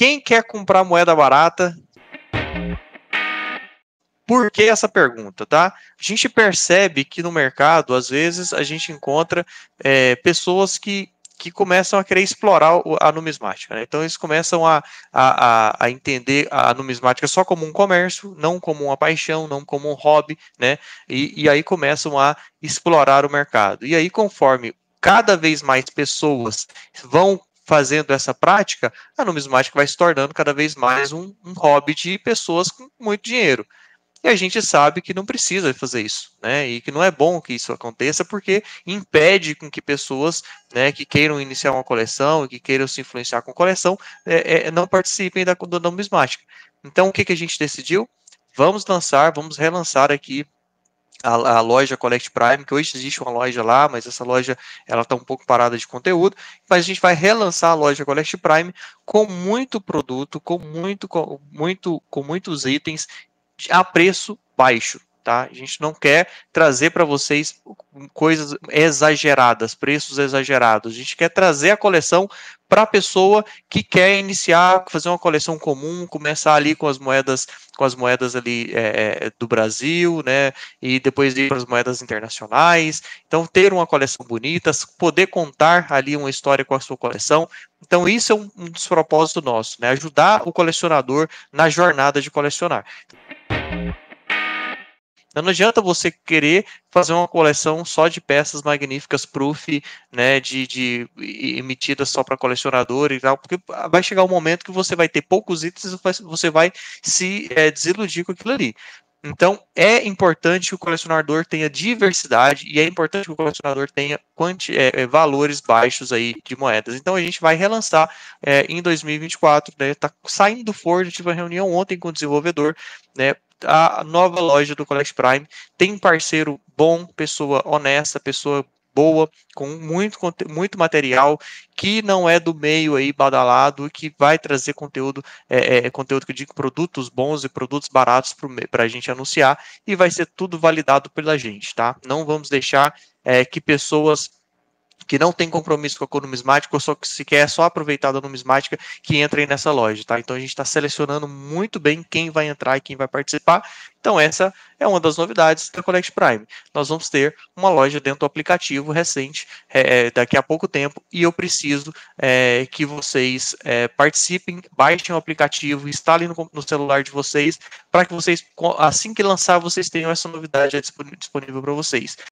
Quem quer comprar moeda barata? Por que essa pergunta, tá? A gente percebe que no mercado, às vezes, a gente encontra é, pessoas que que começam a querer explorar a numismática. Né? Então, eles começam a, a, a, entender a numismática só como um comércio, não como uma paixão, não como um hobby, né? E, e aí começam a explorar o mercado. E aí, conforme cada vez mais pessoas vão fazendo essa prática, a numismática vai se tornando cada vez mais um, um hobby de pessoas com muito dinheiro. E a gente sabe que não precisa fazer isso, né? E que não é bom que isso aconteça, porque impede com que pessoas né, que queiram iniciar uma coleção, que queiram se influenciar com coleção, é, é, não participem da, da numismática. Então, o que, que a gente decidiu? Vamos lançar, vamos relançar aqui a, a, loja Collect Prime, que hoje existe uma loja lá, mas essa loja ela está um pouco parada de conteúdo, mas a gente vai relançar a loja Collect Prime com muito produto, com muito, com muito, com muitos itens a preço baixo tá? A gente não quer trazer para vocês coisas exageradas, preços exagerados. A gente quer trazer a coleção para a pessoa que quer iniciar, fazer uma coleção comum, começar ali com as moedas, com as moedas ali é, é do Brasil, né? E depois ir para as moedas internacionais. Então, ter uma coleção bonita, poder contar ali uma história com a sua coleção. Então, isso é um, um dos propósitos nossos, né? Ajudar o colecionador na jornada de colecionar. Então não adianta você querer fazer uma coleção só de peças magníficas proof, né, de, de emitidas só para colecionador e tal, porque vai chegar um momento que você vai ter poucos itens e você vai se é, desiludir com aquilo ali. Então é importante que o colecionador tenha diversidade e é importante que o colecionador tenha quanti, é, valores baixos aí de moedas. Então a gente vai relançar é, em 2024, né, tá saindo do forno, tive uma reunião ontem com o desenvolvedor, né, a nova loja do Collect Prime tem parceiro bom, pessoa honesta, pessoa boa, com muito, muito material que não é do meio aí badalado que vai trazer conteúdo, é, é, conteúdo que eu digo, produtos bons e produtos baratos para a gente anunciar e vai ser tudo validado pela gente, tá? Não vamos deixar é, que pessoas que não tem compromisso com a numismática, ou só que se quer é só aproveitar da numismática que entra aí nessa loja, tá? Então a gente está selecionando muito bem quem vai entrar e quem vai participar. Então essa é uma das novidades da Collect Prime. Nós vamos ter uma loja dentro do aplicativo recente, é, é daqui a pouco tempo, e eu preciso é, que vocês é, participem, baixem o aplicativo, instalem no, no celular de vocês, para que vocês, assim que lançar, vocês tenham essa novidade disponível para vocês.